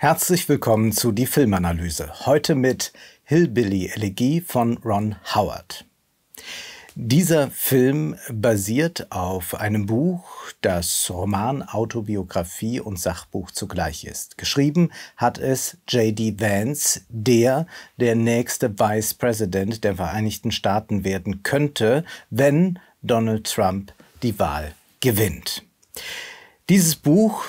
Herzlich willkommen zu Die Filmanalyse. Heute mit Hillbilly Elegie von Ron Howard. Dieser Film basiert auf einem Buch, das Roman, Autobiografie und Sachbuch zugleich ist. Geschrieben hat es J.D. Vance, der der nächste Vice President der Vereinigten Staaten werden könnte, wenn Donald Trump die Wahl gewinnt. Dieses Buch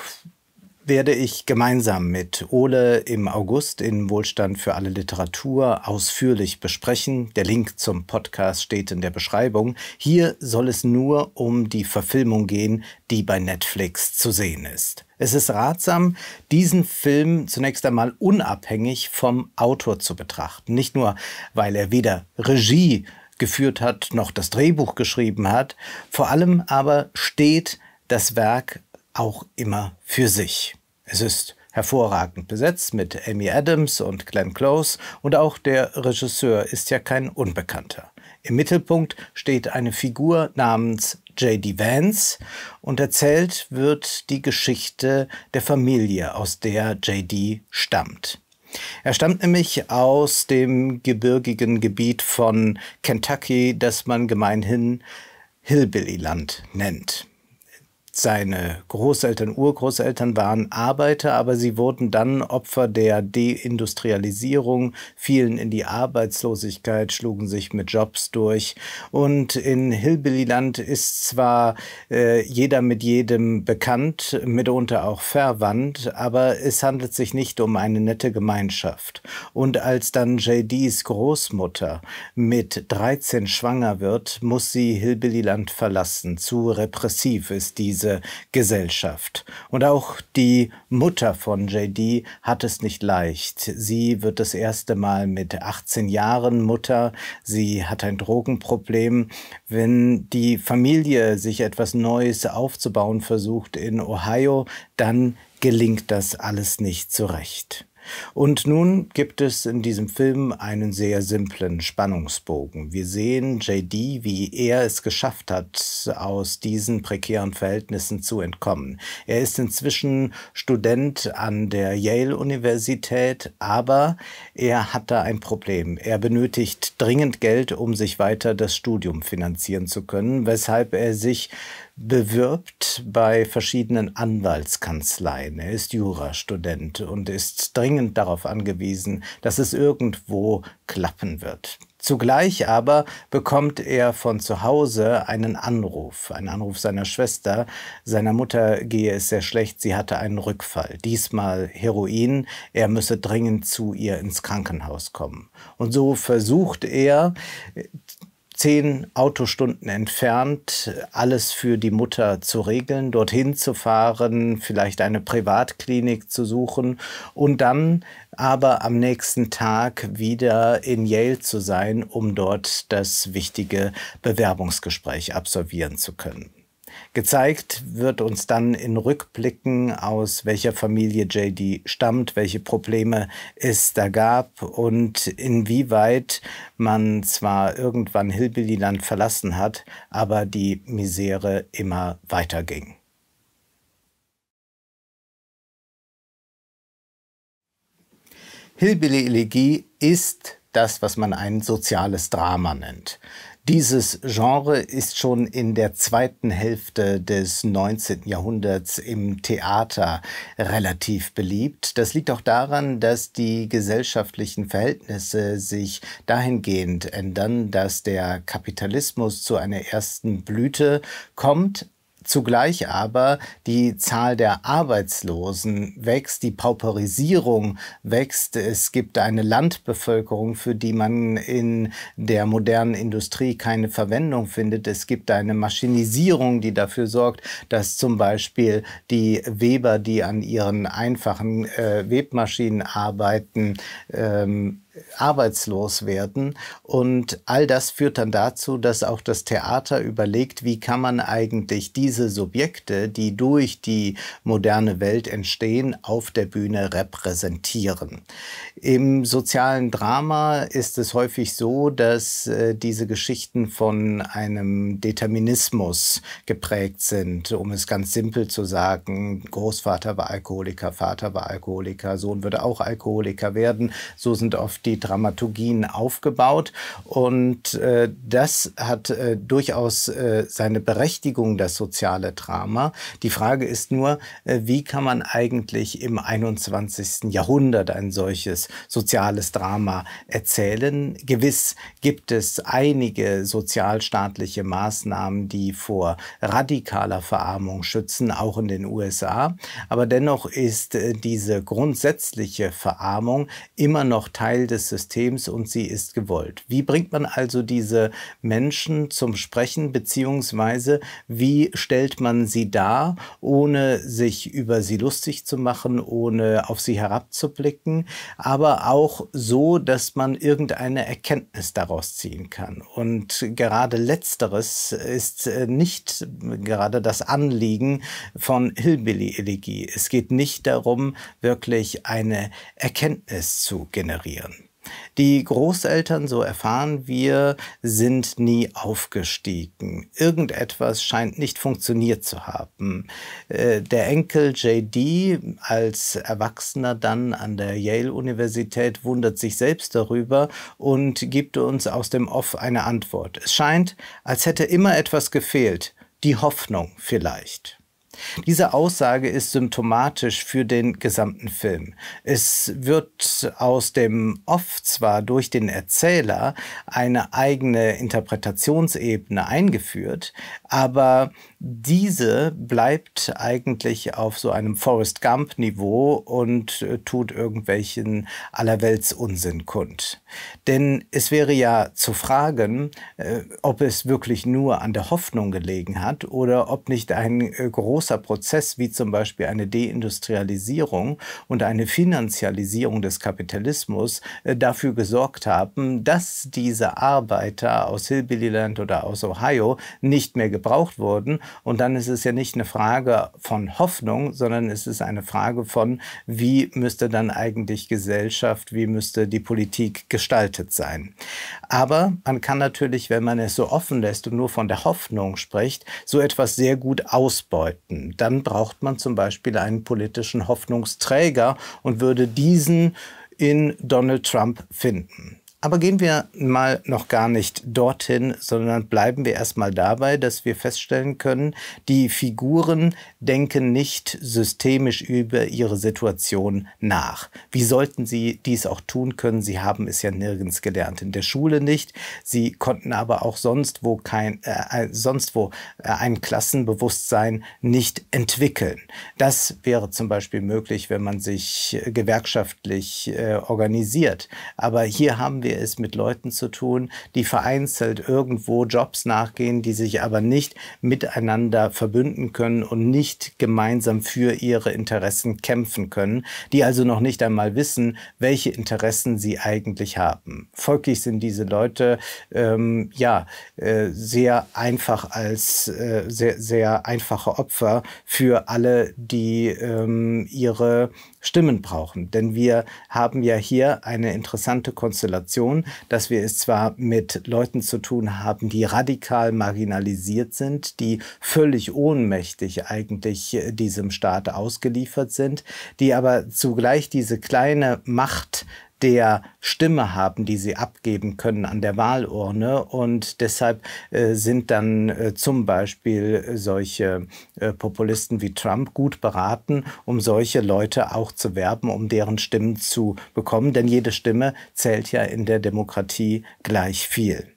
werde ich gemeinsam mit Ole im August in Wohlstand für alle Literatur ausführlich besprechen. Der Link zum Podcast steht in der Beschreibung. Hier soll es nur um die Verfilmung gehen, die bei Netflix zu sehen ist. Es ist ratsam, diesen Film zunächst einmal unabhängig vom Autor zu betrachten. Nicht nur, weil er weder Regie geführt hat, noch das Drehbuch geschrieben hat. Vor allem aber steht das Werk auch immer für sich. Es ist hervorragend besetzt mit Amy Adams und Glenn Close und auch der Regisseur ist ja kein Unbekannter. Im Mittelpunkt steht eine Figur namens J.D. Vance und erzählt wird die Geschichte der Familie, aus der J.D. stammt. Er stammt nämlich aus dem gebirgigen Gebiet von Kentucky, das man gemeinhin Hillbillyland nennt. Seine Großeltern, Urgroßeltern waren Arbeiter, aber sie wurden dann Opfer der Deindustrialisierung, fielen in die Arbeitslosigkeit, schlugen sich mit Jobs durch. Und in Hillbillyland ist zwar äh, jeder mit jedem bekannt, mitunter auch verwandt, aber es handelt sich nicht um eine nette Gemeinschaft. Und als dann JDs Großmutter mit 13 schwanger wird, muss sie Hillbillyland verlassen. Zu repressiv ist diese diese Gesellschaft. Und auch die Mutter von JD hat es nicht leicht. Sie wird das erste Mal mit 18 Jahren Mutter. Sie hat ein Drogenproblem. Wenn die Familie sich etwas Neues aufzubauen versucht in Ohio, dann gelingt das alles nicht zurecht. Und nun gibt es in diesem Film einen sehr simplen Spannungsbogen. Wir sehen JD, wie er es geschafft hat, aus diesen prekären Verhältnissen zu entkommen. Er ist inzwischen Student an der Yale-Universität, aber er hat da ein Problem. Er benötigt dringend Geld, um sich weiter das Studium finanzieren zu können, weshalb er sich bewirbt bei verschiedenen Anwaltskanzleien. Er ist Jurastudent und ist dringend darauf angewiesen, dass es irgendwo klappen wird. Zugleich aber bekommt er von zu Hause einen Anruf, einen Anruf seiner Schwester. Seiner Mutter gehe es sehr schlecht, sie hatte einen Rückfall, diesmal Heroin, er müsse dringend zu ihr ins Krankenhaus kommen. Und so versucht er zehn Autostunden entfernt, alles für die Mutter zu regeln, dorthin zu fahren, vielleicht eine Privatklinik zu suchen und dann aber am nächsten Tag wieder in Yale zu sein, um dort das wichtige Bewerbungsgespräch absolvieren zu können. Gezeigt wird uns dann in Rückblicken, aus welcher Familie JD stammt, welche Probleme es da gab und inwieweit man zwar irgendwann Hillbillyland verlassen hat, aber die Misere immer weiterging. Hillbilly-Elegie ist das, was man ein soziales Drama nennt. Dieses Genre ist schon in der zweiten Hälfte des 19. Jahrhunderts im Theater relativ beliebt. Das liegt auch daran, dass die gesellschaftlichen Verhältnisse sich dahingehend ändern, dass der Kapitalismus zu einer ersten Blüte kommt, Zugleich aber die Zahl der Arbeitslosen wächst, die Pauperisierung wächst, es gibt eine Landbevölkerung, für die man in der modernen Industrie keine Verwendung findet, es gibt eine Maschinisierung, die dafür sorgt, dass zum Beispiel die Weber, die an ihren einfachen äh, Webmaschinen arbeiten, ähm, arbeitslos werden. Und all das führt dann dazu, dass auch das Theater überlegt, wie kann man eigentlich diese Subjekte, die durch die moderne Welt entstehen, auf der Bühne repräsentieren. Im sozialen Drama ist es häufig so, dass äh, diese Geschichten von einem Determinismus geprägt sind, um es ganz simpel zu sagen. Großvater war Alkoholiker, Vater war Alkoholiker, Sohn würde auch Alkoholiker werden. So sind oft die die Dramaturgien aufgebaut. Und äh, das hat äh, durchaus äh, seine Berechtigung, das soziale Drama. Die Frage ist nur, äh, wie kann man eigentlich im 21. Jahrhundert ein solches soziales Drama erzählen? Gewiss gibt es einige sozialstaatliche Maßnahmen, die vor radikaler Verarmung schützen, auch in den USA. Aber dennoch ist äh, diese grundsätzliche Verarmung immer noch Teil des des Systems und sie ist gewollt. Wie bringt man also diese Menschen zum Sprechen, beziehungsweise wie stellt man sie dar, ohne sich über sie lustig zu machen, ohne auf sie herabzublicken, aber auch so, dass man irgendeine Erkenntnis daraus ziehen kann. Und gerade letzteres ist äh, nicht gerade das Anliegen von Hillbilly-Elegie. Es geht nicht darum, wirklich eine Erkenntnis zu generieren. Die Großeltern, so erfahren wir, sind nie aufgestiegen. Irgendetwas scheint nicht funktioniert zu haben. Äh, der Enkel JD als Erwachsener dann an der Yale-Universität wundert sich selbst darüber und gibt uns aus dem Off eine Antwort. Es scheint, als hätte immer etwas gefehlt. Die Hoffnung vielleicht. Diese Aussage ist symptomatisch für den gesamten Film. Es wird aus dem Off zwar durch den Erzähler eine eigene Interpretationsebene eingeführt, aber diese bleibt eigentlich auf so einem Forrest Gump-Niveau und äh, tut irgendwelchen Allerweltsunsinn kund. Denn es wäre ja zu fragen, äh, ob es wirklich nur an der Hoffnung gelegen hat oder ob nicht ein äh, großer großer Prozess wie zum Beispiel eine Deindustrialisierung und eine Finanzialisierung des Kapitalismus äh, dafür gesorgt haben, dass diese Arbeiter aus Hillbillyland oder aus Ohio nicht mehr gebraucht wurden. Und dann ist es ja nicht eine Frage von Hoffnung, sondern es ist eine Frage von, wie müsste dann eigentlich Gesellschaft, wie müsste die Politik gestaltet sein. Aber man kann natürlich, wenn man es so offen lässt und nur von der Hoffnung spricht, so etwas sehr gut ausbeuten. Dann braucht man zum Beispiel einen politischen Hoffnungsträger und würde diesen in Donald Trump finden. Aber gehen wir mal noch gar nicht dorthin, sondern bleiben wir erstmal dabei, dass wir feststellen können, die Figuren denken nicht systemisch über ihre Situation nach. Wie sollten sie dies auch tun können? Sie haben es ja nirgends gelernt, in der Schule nicht. Sie konnten aber auch sonst wo kein, äh, sonst wo äh, ein Klassenbewusstsein nicht entwickeln. Das wäre zum Beispiel möglich, wenn man sich äh, gewerkschaftlich äh, organisiert. Aber hier haben wir wir es mit Leuten zu tun, die vereinzelt irgendwo Jobs nachgehen, die sich aber nicht miteinander verbünden können und nicht gemeinsam für ihre Interessen kämpfen können, die also noch nicht einmal wissen, welche Interessen sie eigentlich haben. Folglich sind diese Leute ähm, ja äh, sehr einfach als äh, sehr, sehr einfache Opfer für alle, die ähm, ihre Stimmen brauchen. Denn wir haben ja hier eine interessante Konstellation Situation, dass wir es zwar mit Leuten zu tun haben, die radikal marginalisiert sind, die völlig ohnmächtig eigentlich äh, diesem Staat ausgeliefert sind, die aber zugleich diese kleine Macht der Stimme haben, die sie abgeben können an der Wahlurne. Und deshalb äh, sind dann äh, zum Beispiel solche äh, Populisten wie Trump gut beraten, um solche Leute auch zu werben, um deren Stimmen zu bekommen. Denn jede Stimme zählt ja in der Demokratie gleich viel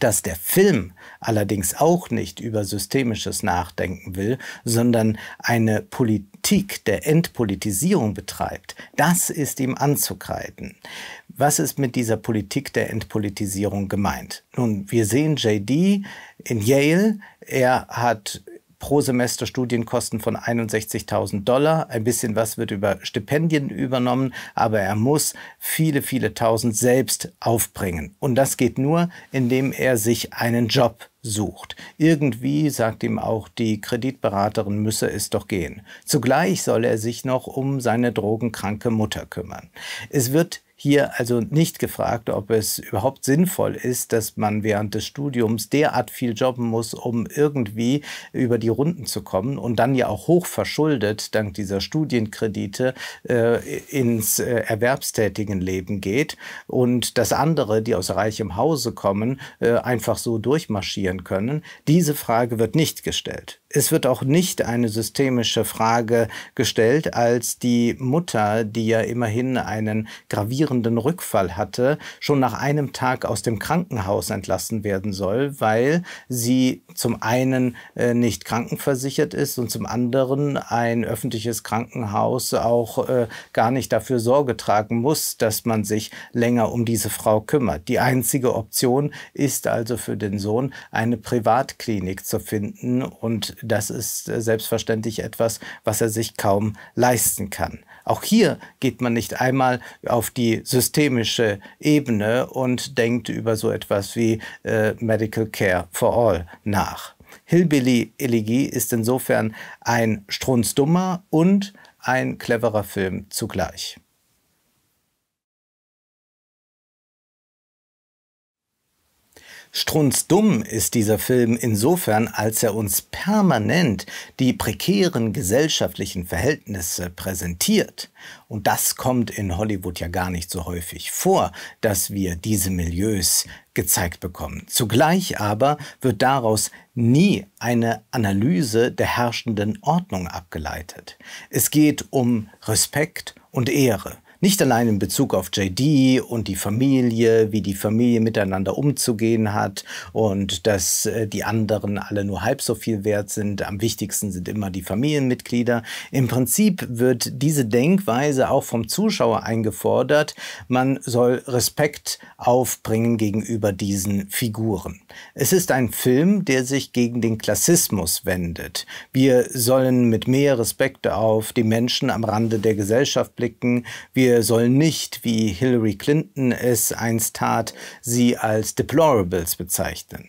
dass der Film allerdings auch nicht über systemisches Nachdenken will, sondern eine Politik der Entpolitisierung betreibt, das ist ihm anzugreifen. Was ist mit dieser Politik der Entpolitisierung gemeint? Nun, wir sehen JD in Yale. Er hat pro Semester Studienkosten von 61.000 Dollar. Ein bisschen was wird über Stipendien übernommen, aber er muss viele, viele Tausend selbst aufbringen. Und das geht nur, indem er sich einen Job sucht. Irgendwie sagt ihm auch die Kreditberaterin, müsse es doch gehen. Zugleich soll er sich noch um seine drogenkranke Mutter kümmern. Es wird hier also nicht gefragt, ob es überhaupt sinnvoll ist, dass man während des Studiums derart viel jobben muss, um irgendwie über die Runden zu kommen und dann ja auch hoch verschuldet dank dieser Studienkredite äh, ins äh, erwerbstätigen Leben geht und dass andere, die aus reichem Hause kommen, äh, einfach so durchmarschieren können. Diese Frage wird nicht gestellt. Es wird auch nicht eine systemische Frage gestellt, als die Mutter, die ja immerhin einen gravierenden gravierenden Rückfall hatte, schon nach einem Tag aus dem Krankenhaus entlassen werden soll, weil sie zum einen äh, nicht krankenversichert ist und zum anderen ein öffentliches Krankenhaus auch äh, gar nicht dafür Sorge tragen muss, dass man sich länger um diese Frau kümmert. Die einzige Option ist also für den Sohn, eine Privatklinik zu finden und das ist äh, selbstverständlich etwas, was er sich kaum leisten kann. Auch hier geht man nicht einmal auf die systemische Ebene und denkt über so etwas wie äh, Medical Care for All nach. Hillbilly-Elegie ist insofern ein strunzdummer und ein cleverer Film zugleich. Strunzdumm ist dieser Film insofern, als er uns permanent die prekären gesellschaftlichen Verhältnisse präsentiert. Und das kommt in Hollywood ja gar nicht so häufig vor, dass wir diese Milieus gezeigt bekommen. Zugleich aber wird daraus nie eine Analyse der herrschenden Ordnung abgeleitet. Es geht um Respekt und Ehre nicht allein in Bezug auf JD und die Familie, wie die Familie miteinander umzugehen hat und dass äh, die anderen alle nur halb so viel wert sind. Am wichtigsten sind immer die Familienmitglieder. Im Prinzip wird diese Denkweise auch vom Zuschauer eingefordert. Man soll Respekt aufbringen gegenüber diesen Figuren. Es ist ein Film, der sich gegen den Klassismus wendet. Wir sollen mit mehr Respekt auf die Menschen am Rande der Gesellschaft blicken. Wir wir sollen nicht, wie Hillary Clinton es einst tat, sie als Deplorables bezeichnen.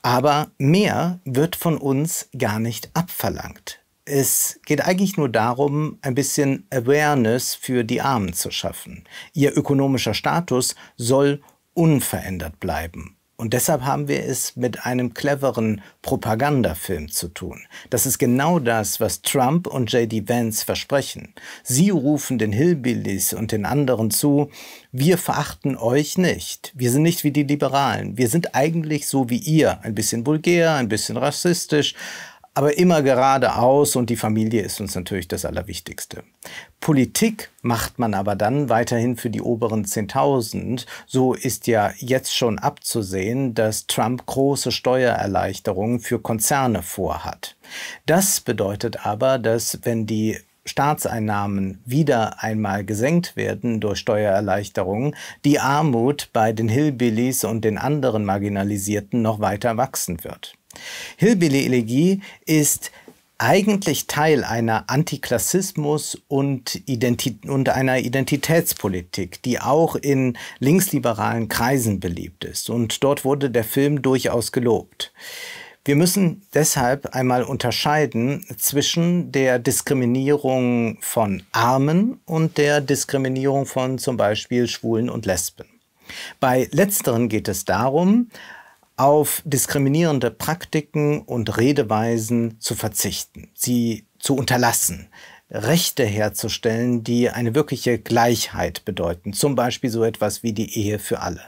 Aber mehr wird von uns gar nicht abverlangt. Es geht eigentlich nur darum, ein bisschen Awareness für die Armen zu schaffen. Ihr ökonomischer Status soll unverändert bleiben und deshalb haben wir es mit einem cleveren Propagandafilm zu tun. Das ist genau das, was Trump und JD Vance versprechen. Sie rufen den Hillbillies und den anderen zu, wir verachten euch nicht. Wir sind nicht wie die Liberalen. Wir sind eigentlich so wie ihr. Ein bisschen vulgär, ein bisschen rassistisch, aber immer geradeaus und die Familie ist uns natürlich das Allerwichtigste. Politik macht man aber dann weiterhin für die oberen 10.000. So ist ja jetzt schon abzusehen, dass Trump große Steuererleichterungen für Konzerne vorhat. Das bedeutet aber, dass wenn die Staatseinnahmen wieder einmal gesenkt werden durch Steuererleichterungen, die Armut bei den Hillbillies und den anderen Marginalisierten noch weiter wachsen wird. Hillbilly-Elegie ist eigentlich Teil einer Antiklassismus und, Identit und einer Identitätspolitik, die auch in linksliberalen Kreisen beliebt ist. Und dort wurde der Film durchaus gelobt. Wir müssen deshalb einmal unterscheiden zwischen der Diskriminierung von Armen und der Diskriminierung von zum Beispiel Schwulen und Lesben. Bei letzteren geht es darum, auf diskriminierende Praktiken und Redeweisen zu verzichten, sie zu unterlassen, Rechte herzustellen, die eine wirkliche Gleichheit bedeuten, zum Beispiel so etwas wie die Ehe für alle.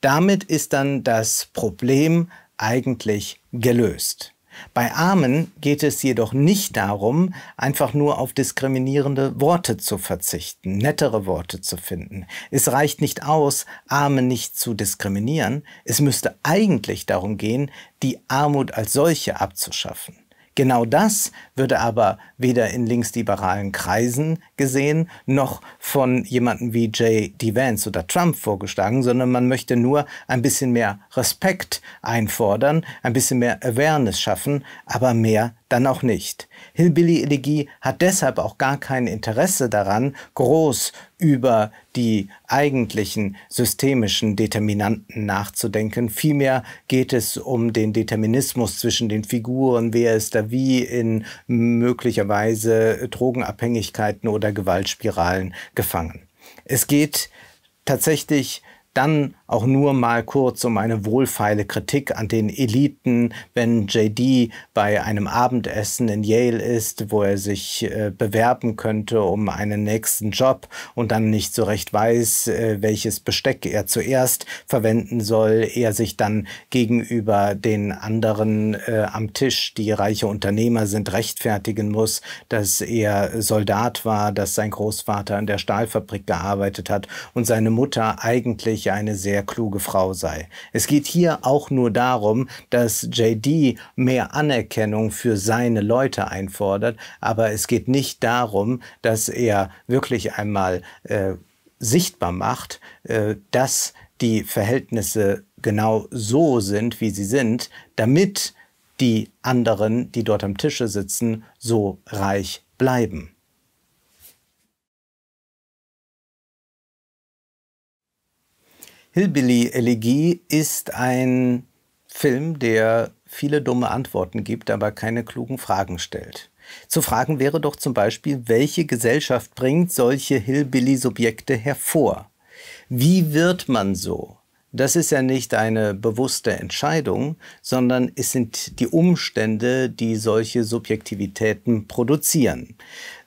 Damit ist dann das Problem eigentlich gelöst. Bei Armen geht es jedoch nicht darum, einfach nur auf diskriminierende Worte zu verzichten, nettere Worte zu finden. Es reicht nicht aus, Arme nicht zu diskriminieren. Es müsste eigentlich darum gehen, die Armut als solche abzuschaffen. Genau das würde aber weder in linksliberalen Kreisen gesehen, noch von jemandem wie J.D. Vance oder Trump vorgeschlagen, sondern man möchte nur ein bisschen mehr Respekt einfordern, ein bisschen mehr Awareness schaffen, aber mehr dann auch nicht. Hillbilly-Elegie hat deshalb auch gar kein Interesse daran, groß über die eigentlichen systemischen Determinanten nachzudenken. Vielmehr geht es um den Determinismus zwischen den Figuren, wer ist da wie in möglicherweise Drogenabhängigkeiten oder Gewaltspiralen gefangen. Es geht tatsächlich um dann auch nur mal kurz um eine wohlfeile Kritik an den Eliten, wenn JD bei einem Abendessen in Yale ist, wo er sich äh, bewerben könnte um einen nächsten Job und dann nicht so recht weiß, äh, welches Besteck er zuerst verwenden soll, er sich dann gegenüber den anderen äh, am Tisch, die reiche Unternehmer sind, rechtfertigen muss, dass er Soldat war, dass sein Großvater in der Stahlfabrik gearbeitet hat und seine Mutter eigentlich ich eine sehr kluge Frau sei. Es geht hier auch nur darum, dass JD mehr Anerkennung für seine Leute einfordert, aber es geht nicht darum, dass er wirklich einmal äh, sichtbar macht, äh, dass die Verhältnisse genau so sind, wie sie sind, damit die anderen, die dort am Tische sitzen, so reich bleiben. Hillbilly-Elegie ist ein Film, der viele dumme Antworten gibt, aber keine klugen Fragen stellt. Zu fragen wäre doch zum Beispiel, welche Gesellschaft bringt solche Hillbilly-Subjekte hervor? Wie wird man so? Das ist ja nicht eine bewusste Entscheidung, sondern es sind die Umstände, die solche Subjektivitäten produzieren.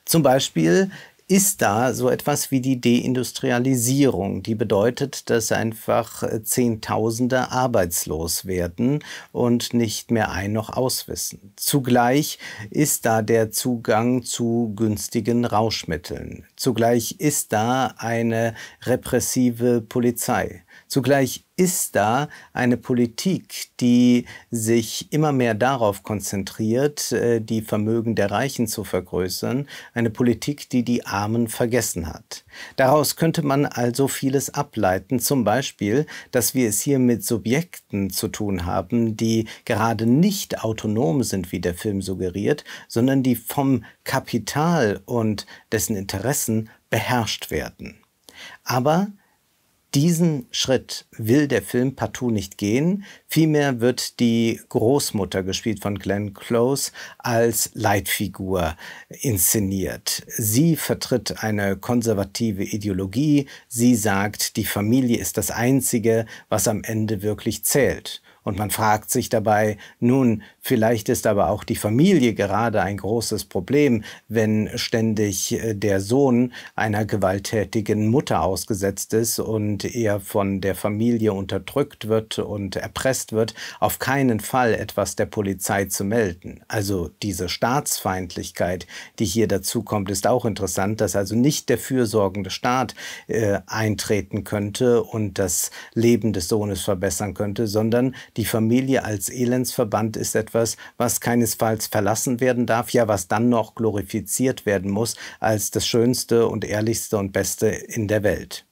Zum Beispiel ist da so etwas wie die Deindustrialisierung, die bedeutet, dass einfach äh, Zehntausende arbeitslos werden und nicht mehr ein noch auswissen. Zugleich ist da der Zugang zu günstigen Rauschmitteln. Zugleich ist da eine repressive Polizei. Zugleich ist da eine Politik, die sich immer mehr darauf konzentriert, äh, die Vermögen der Reichen zu vergrößern, eine Politik, die die Armen vergessen hat. Daraus könnte man also vieles ableiten, zum Beispiel, dass wir es hier mit Subjekten zu tun haben, die gerade nicht autonom sind, wie der Film suggeriert, sondern die vom Kapital und dessen Interessen beherrscht werden. Aber diesen Schritt will der Film partout nicht gehen. Vielmehr wird die Großmutter, gespielt von Glenn Close, als Leitfigur inszeniert. Sie vertritt eine konservative Ideologie. Sie sagt, die Familie ist das Einzige, was am Ende wirklich zählt. Und man fragt sich dabei, nun, vielleicht ist aber auch die Familie gerade ein großes Problem, wenn ständig äh, der Sohn einer gewalttätigen Mutter ausgesetzt ist und er von der Familie unterdrückt wird und erpresst wird, auf keinen Fall etwas der Polizei zu melden. Also diese Staatsfeindlichkeit, die hier dazu kommt, ist auch interessant, dass also nicht der fürsorgende Staat äh, eintreten könnte und das Leben des Sohnes verbessern könnte, sondern die Familie als Elendsverband ist etwas, was keinesfalls verlassen werden darf, ja, was dann noch glorifiziert werden muss als das Schönste und Ehrlichste und Beste in der Welt.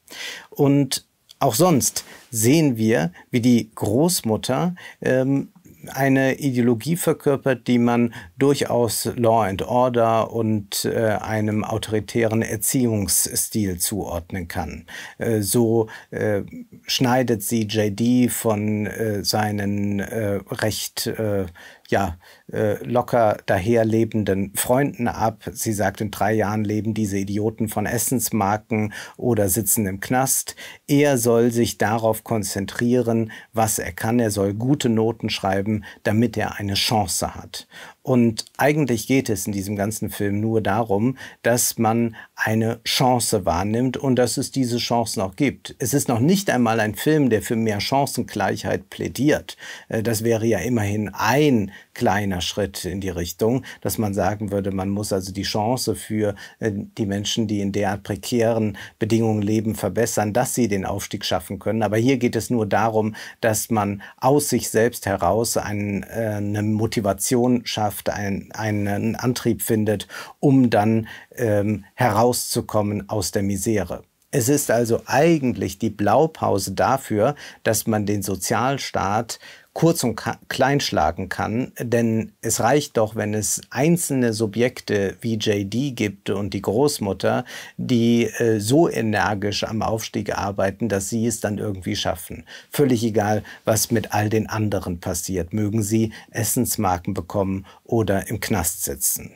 Und auch sonst sehen wir, wie die Großmutter ähm, eine Ideologie verkörpert, die man durchaus Law and Order und äh, einem autoritären Erziehungsstil zuordnen kann. Äh, so äh, schneidet sie JD von äh, seinen äh, recht äh, ja, äh, locker daherlebenden Freunden ab. Sie sagt, in drei Jahren leben diese Idioten von Essensmarken oder sitzen im Knast. Er soll sich darauf konzentrieren, was er kann. Er soll gute Noten schreiben, damit er eine Chance hat. Und eigentlich geht es in diesem ganzen Film nur darum, dass man eine Chance wahrnimmt und dass es diese Chancen auch gibt. Es ist noch nicht einmal ein Film, der für mehr Chancengleichheit plädiert. Äh, das wäre ja immerhin ein kleiner Schritt in die Richtung, dass man sagen würde, man muss also die Chance für äh, die Menschen, die in derart prekären Bedingungen leben, verbessern, dass sie den Aufstieg schaffen können. Aber hier geht es nur darum, dass man aus sich selbst heraus äh, eine Motivation schafft, Leidenschaft ein, einen Antrieb findet, um dann ähm, herauszukommen aus der Misere. Es ist also eigentlich die Blaupause dafür, dass man den Sozialstaat kurz und klein schlagen kann, denn es reicht doch, wenn es einzelne Subjekte wie JD gibt und die Großmutter, die äh, so energisch am Aufstieg arbeiten, dass sie es dann irgendwie schaffen. Völlig egal, was mit all den anderen passiert, mögen sie Essensmarken bekommen oder im Knast sitzen.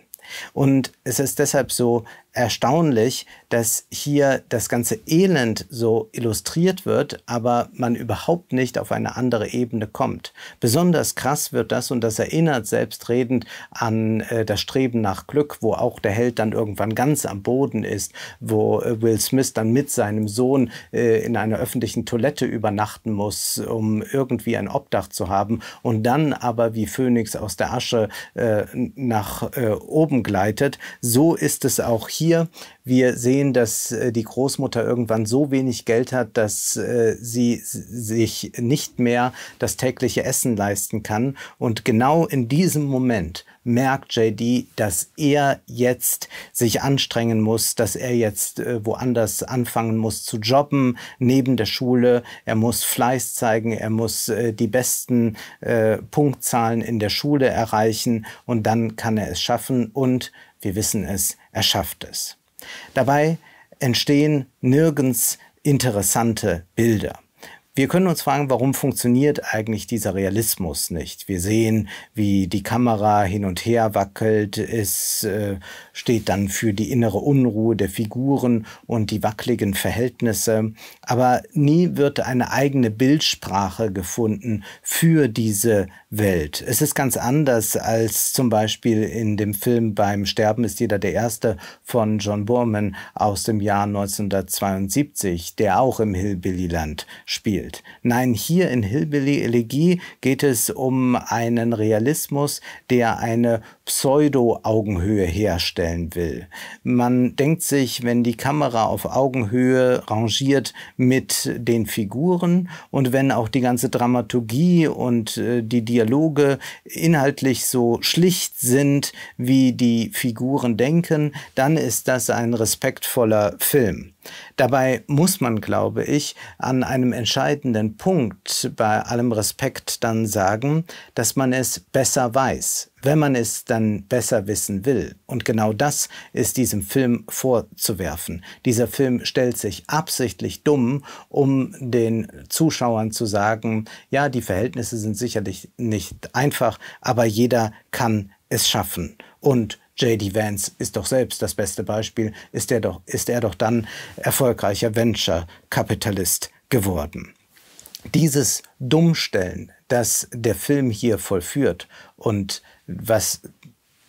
Und es ist deshalb so, erstaunlich, dass hier das ganze Elend so illustriert wird, aber man überhaupt nicht auf eine andere Ebene kommt. Besonders krass wird das und das erinnert selbstredend an äh, das Streben nach Glück, wo auch der Held dann irgendwann ganz am Boden ist, wo äh, Will Smith dann mit seinem Sohn äh, in einer öffentlichen Toilette übernachten muss, um irgendwie ein Obdach zu haben und dann aber wie Phönix aus der Asche äh, nach äh, oben gleitet. So ist es auch hier hier. Wir sehen, dass äh, die Großmutter irgendwann so wenig Geld hat, dass äh, sie sich nicht mehr das tägliche Essen leisten kann. Und genau in diesem Moment merkt JD, dass er jetzt sich anstrengen muss, dass er jetzt äh, woanders anfangen muss zu jobben, neben der Schule. Er muss Fleiß zeigen, er muss die besten Punktzahlen in der Schule erreichen und dann kann er es schaffen. Und wir wissen es, erschafft es. Dabei entstehen nirgends interessante Bilder. Wir können uns fragen, warum funktioniert eigentlich dieser Realismus nicht? Wir sehen, wie die Kamera hin und her wackelt, ist äh, steht dann für die innere Unruhe der Figuren und die wackeligen Verhältnisse. Aber nie wird eine eigene Bildsprache gefunden für diese Welt. Es ist ganz anders als zum Beispiel in dem Film Beim Sterben ist jeder der Erste von John Borman aus dem Jahr 1972, der auch im Hillbilly-Land spielt. Nein, hier in Hillbilly Elegie geht es um einen Realismus, der eine Pseudo-Augenhöhe herstellt darstellen will. Man denkt sich, wenn die Kamera auf Augenhöhe rangiert mit den Figuren und wenn auch die ganze Dramaturgie und äh, die Dialoge inhaltlich so schlicht sind, wie die Figuren denken, dann ist das ein respektvoller Film. Dabei muss man, glaube ich, an einem entscheidenden Punkt bei allem Respekt dann sagen, dass man es besser weiß, wenn man es dann besser wissen will. Und genau das ist diesem Film vorzuwerfen. Dieser Film stellt sich absichtlich dumm, um den Zuschauern zu sagen, ja, die Verhältnisse sind sicherlich nicht einfach, aber jeder kann es schaffen. Und JD Vance ist doch selbst das beste Beispiel, ist er doch, ist er doch dann erfolgreicher Venture-Kapitalist geworden. Dieses Dummstellen, das der Film hier vollführt und was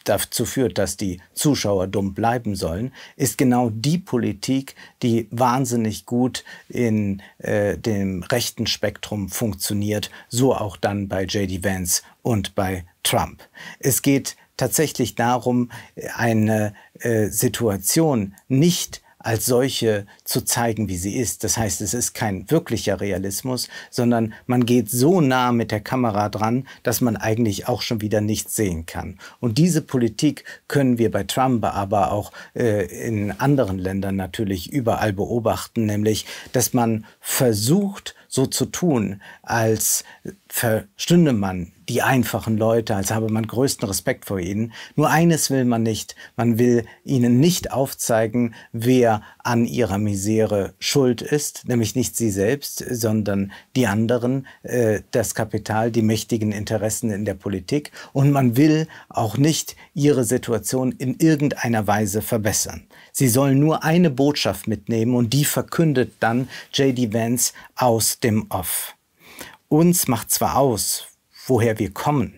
dazu führt, dass die Zuschauer dumm bleiben sollen, ist genau die Politik, die wahnsinnig gut in äh, dem rechten Spektrum funktioniert, so auch dann bei JD Vance und bei Trump. Es geht tatsächlich darum, eine äh, Situation nicht als solche zu zeigen, wie sie ist. Das heißt, es ist kein wirklicher Realismus, sondern man geht so nah mit der Kamera dran, dass man eigentlich auch schon wieder nichts sehen kann. Und diese Politik können wir bei Trump, aber auch äh, in anderen Ländern natürlich überall beobachten, nämlich, dass man versucht, so zu tun, als verstünde man die einfachen Leute, als habe man größten Respekt vor ihnen. Nur eines will man nicht, man will ihnen nicht aufzeigen, wer an ihrer Misere schuld ist, nämlich nicht sie selbst, sondern die anderen, äh, das Kapital, die mächtigen Interessen in der Politik. Und man will auch nicht ihre Situation in irgendeiner Weise verbessern. Sie sollen nur eine Botschaft mitnehmen und die verkündet dann JD Vance aus dem Off. Uns macht zwar aus, woher wir kommen,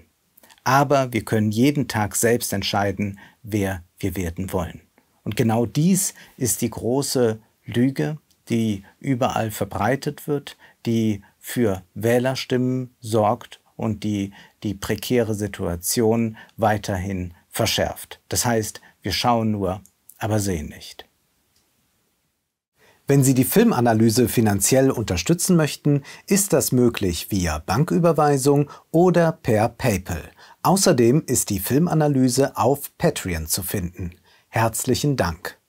aber wir können jeden Tag selbst entscheiden, wer wir werden wollen. Und genau dies ist die große Lüge, die überall verbreitet wird, die für Wählerstimmen sorgt und die die prekäre Situation weiterhin verschärft. Das heißt, wir schauen nur, aber sehen nicht. Wenn Sie die Filmanalyse finanziell unterstützen möchten, ist das möglich via Banküberweisung oder per PayPal. Außerdem ist die Filmanalyse auf Patreon zu finden. Herzlichen Dank.